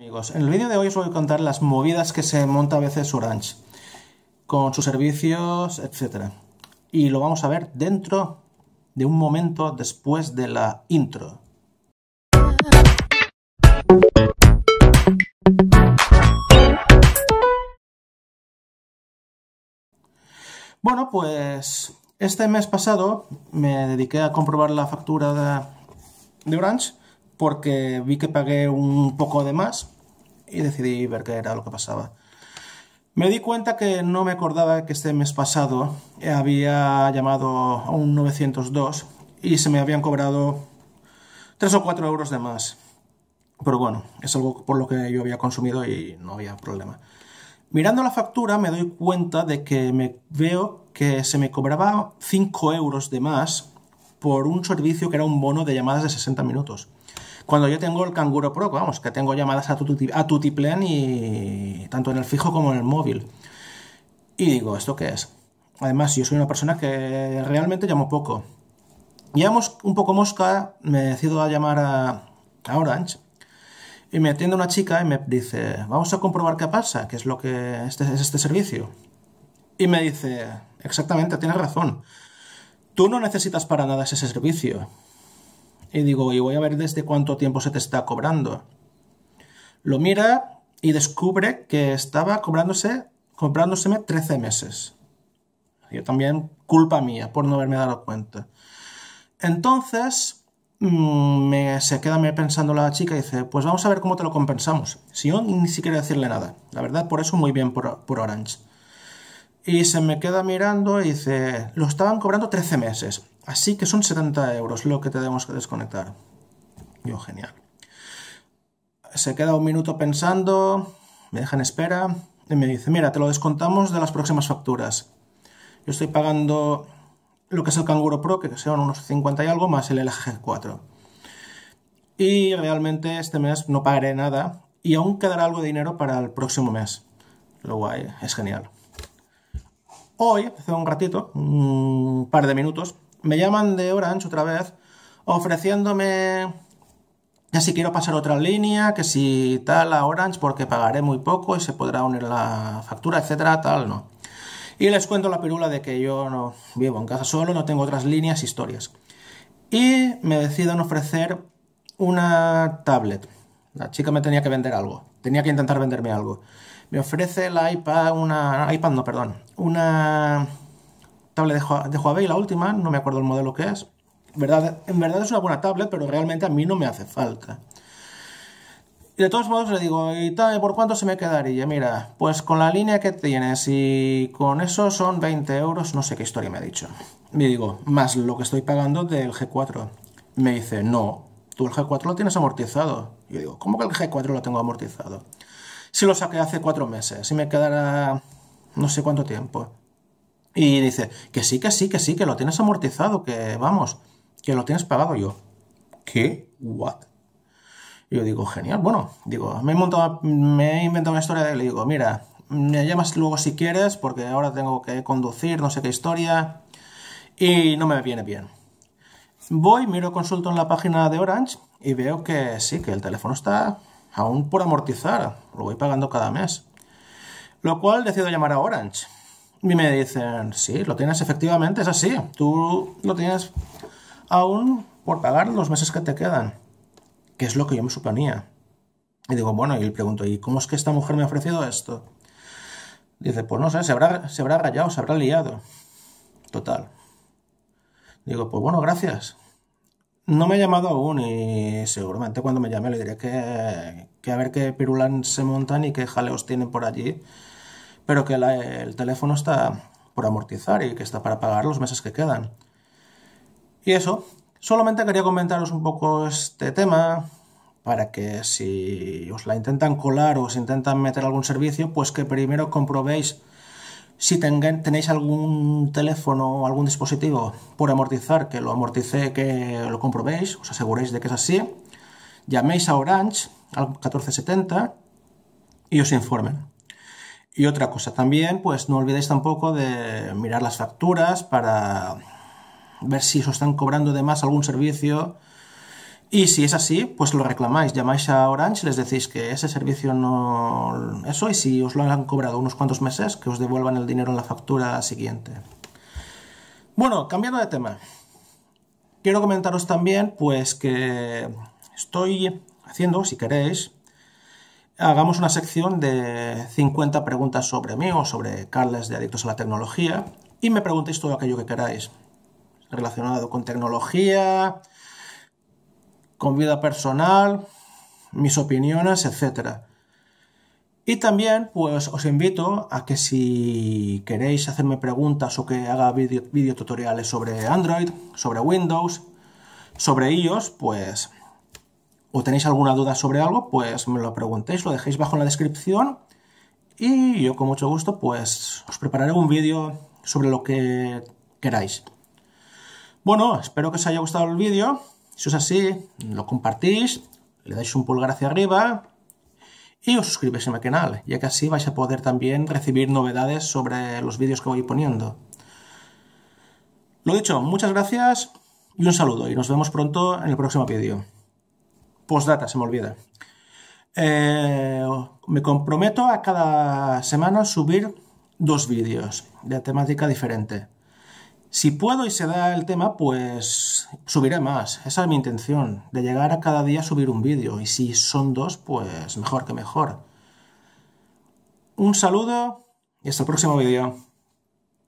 Amigos, en el vídeo de hoy os voy a contar las movidas que se monta a veces Orange con sus servicios, etc. Y lo vamos a ver dentro de un momento después de la intro. Bueno, pues este mes pasado me dediqué a comprobar la factura de, de Orange porque vi que pagué un poco de más y decidí ver qué era lo que pasaba. Me di cuenta que no me acordaba que este mes pasado había llamado a un 902 y se me habían cobrado 3 o 4 euros de más. Pero bueno, es algo por lo que yo había consumido y no había problema. Mirando la factura me doy cuenta de que me veo que se me cobraba 5 euros de más por un servicio que era un bono de llamadas de 60 minutos. Cuando yo tengo el Canguro Pro, vamos, que tengo llamadas a, tuti, a y tanto en el fijo como en el móvil. Y digo, ¿esto qué es? Además, yo soy una persona que realmente llamo poco. Llamo un poco mosca, me decido a llamar a, Orange. Y me atiende una chica y me dice, vamos a comprobar qué pasa, qué es lo que este, es este servicio. Y me dice, exactamente, tienes razón. Tú no necesitas para nada ese servicio y digo, y voy a ver desde cuánto tiempo se te está cobrando. Lo mira y descubre que estaba cobrándose, comprándoseme 13 meses. Yo también, culpa mía por no haberme dado cuenta. Entonces, mm, me, se queda pensando la chica y dice, pues vamos a ver cómo te lo compensamos. Si yo ni siquiera decirle nada. La verdad, por eso muy bien por, por Orange. Y se me queda mirando y dice, lo estaban cobrando 13 meses. Así que son 70 euros lo que tenemos que desconectar. Yo, genial. Se queda un minuto pensando, me deja en espera y me dice, mira, te lo descontamos de las próximas facturas. Yo estoy pagando lo que es el Canguro Pro, que son unos 50 y algo, más el LG 4. Y realmente este mes no pagaré nada y aún quedará algo de dinero para el próximo mes. Lo guay, es genial. Hoy, hace un ratito, un par de minutos, me llaman de Orange otra vez ofreciéndome que si quiero pasar otra línea, que si tal a Orange porque pagaré muy poco y se podrá unir la factura, etcétera, tal, no. Y les cuento la pirula de que yo no vivo en casa solo, no tengo otras líneas, historias. Y me deciden ofrecer una tablet. La chica me tenía que vender algo, tenía que intentar venderme algo. Me ofrece la iPad, una iPad no, perdón, una tablet de Huawei, la última, no me acuerdo el modelo que es. ¿Verdad? En verdad es una buena tablet, pero realmente a mí no me hace falta. Y de todos modos le digo, ¿y por cuánto se me quedaría? Mira, pues con la línea que tienes y con eso son 20 euros, no sé qué historia me ha dicho. Me digo, más lo que estoy pagando del G4. Me dice, no, tú el G4 lo tienes amortizado. Yo digo, ¿cómo que el G4 lo tengo amortizado? Si lo saqué hace cuatro meses, Y me quedará no sé cuánto tiempo. Y dice, que sí, que sí, que sí, que lo tienes amortizado, que vamos, que lo tienes pagado yo. ¿Qué? ¿What? yo digo, genial, bueno, digo, me he, me inventado una historia de le digo, mira, me llamas luego si quieres, porque ahora tengo que conducir, no sé qué historia, y no me viene bien. Voy, miro, consulto en la página de Orange y veo que sí, que el teléfono está aún por amortizar, lo voy pagando cada mes. Lo cual decido llamar a Orange y me dicen, sí, lo tienes efectivamente, es así. Tú lo tienes aún por pagar los meses que te quedan, que es lo que yo me suponía. Y digo, bueno, y le pregunto, ¿y cómo es que esta mujer me ha ofrecido esto? Dice, pues no sé, se habrá, se habrá rayado, se habrá liado. Total. Digo, pues bueno, gracias. No me ha llamado aún y seguramente cuando me llame le diré que, que a ver qué pirulán se montan y qué jaleos tienen por allí pero que el teléfono está por amortizar y que está para pagar los meses que quedan. Y eso, solamente quería comentaros un poco este tema para que si os la intentan colar o os intentan meter algún servicio, pues que primero comprobéis si tenéis algún teléfono o algún dispositivo por amortizar, que lo amortice, que lo comprobéis, os aseguréis de que es así, llaméis a Orange al 1470 y os informen. Y otra cosa también, pues no olvidéis tampoco de mirar las facturas para ver si os están cobrando de más algún servicio. Y si es así, pues lo reclamáis, llamáis a Orange, les decís que ese servicio no... Eso, y si os lo han cobrado unos cuantos meses, que os devuelvan el dinero en la factura siguiente. Bueno, cambiando de tema. Quiero comentaros también, pues que estoy haciendo, si queréis, hagamos una sección de 50 preguntas sobre mí o sobre Carles de Adictos a la Tecnología y me preguntéis todo aquello que queráis relacionado con tecnología, con vida personal, mis opiniones, etc. Y también, pues os invito a que si queréis hacerme preguntas o que haga videotutoriales tutoriales sobre Android, sobre Windows, sobre ellos, pues o tenéis alguna duda sobre algo, pues me lo preguntéis, lo dejéis bajo en la descripción y yo con mucho gusto pues os prepararé un vídeo sobre lo que queráis. Bueno, espero que os haya gustado el vídeo. Si es así, lo compartís, le dais un pulgar hacia arriba y os suscribís a mi canal, ya que así vais a poder también recibir novedades sobre los vídeos que voy poniendo. Lo dicho, muchas gracias y un saludo y nos vemos pronto en el próximo vídeo. Postdata, se me olvida. Eh, me comprometo a cada semana subir dos vídeos de temática diferente. Si puedo y se da el tema, pues subiré más. Esa es mi intención, de llegar a cada día a subir un vídeo. Y si son dos, pues mejor que mejor. Un saludo y hasta el próximo vídeo.